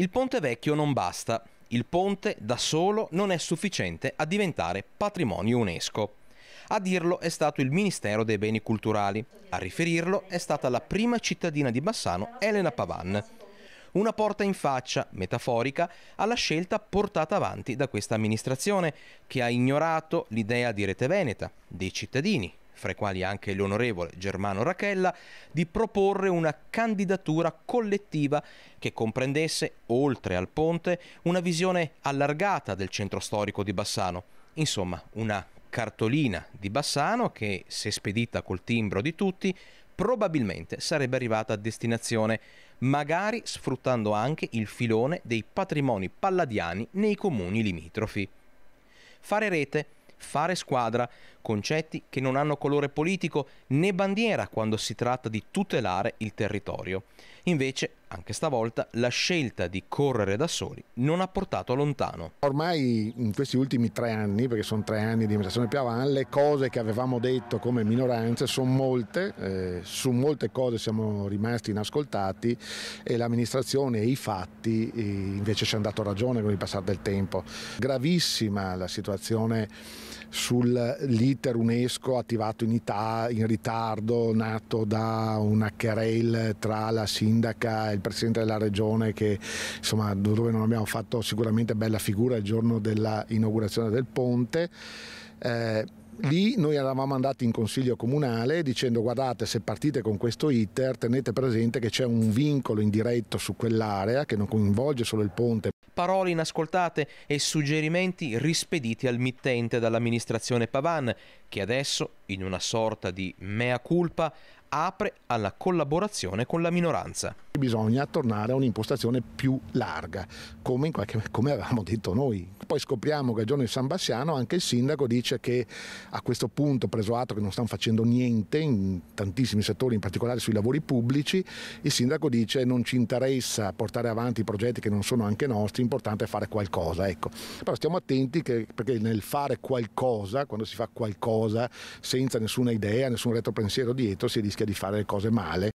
Il ponte vecchio non basta. Il ponte da solo non è sufficiente a diventare patrimonio UNESCO. A dirlo è stato il Ministero dei Beni Culturali. A riferirlo è stata la prima cittadina di Bassano, Elena Pavan. Una porta in faccia, metaforica, alla scelta portata avanti da questa amministrazione, che ha ignorato l'idea di Rete Veneta, dei cittadini, fra i quali anche l'onorevole Germano Rachella, di proporre una candidatura collettiva che comprendesse, oltre al ponte, una visione allargata del centro storico di Bassano. Insomma, una cartolina di Bassano che, se spedita col timbro di tutti, probabilmente sarebbe arrivata a destinazione, magari sfruttando anche il filone dei patrimoni palladiani nei comuni limitrofi. Fare rete, fare squadra, concetti che non hanno colore politico né bandiera quando si tratta di tutelare il territorio. Invece, anche stavolta, la scelta di correre da soli non ha portato lontano. Ormai in questi ultimi tre anni, perché sono tre anni di amministrazione Piavan, le cose che avevamo detto come minoranze sono molte, eh, su molte cose siamo rimasti inascoltati e l'amministrazione e i fatti eh, invece ci hanno dato ragione con il passare del tempo. Gravissima la situazione sul libro iter UNESCO attivato in, Ita- in ritardo, nato da una querel tra la sindaca e il presidente della regione che insomma dove non abbiamo fatto sicuramente bella figura il giorno dell'inaugurazione del ponte. Eh, lì noi eravamo andati in consiglio comunale dicendo guardate se partite con questo ITER tenete presente che c'è un vincolo indiretto su quell'area che non coinvolge solo il ponte. Parole inascoltate e suggerimenti rispediti al mittente dall'amministrazione Pavan che adesso in una sorta di mea culpa apre alla collaborazione con la minoranza. Bisogna tornare a un'impostazione più larga, come, qualche, come, avevamo detto noi. Poi scopriamo che il giorno di San Bassiano anche il sindaco dice che a questo punto, preso atto che non stanno facendo niente in tantissimi settori, in particolare sui lavori pubblici, il sindaco dice non ci interessa portare avanti i progetti che non sono anche nostri, l'importante è fare qualcosa. Ecco. Però stiamo attenti che, perché nel fare qualcosa, quando si fa qualcosa senza nessuna idea, nessun retropensiero dietro, si rischia rischia di fare le cose male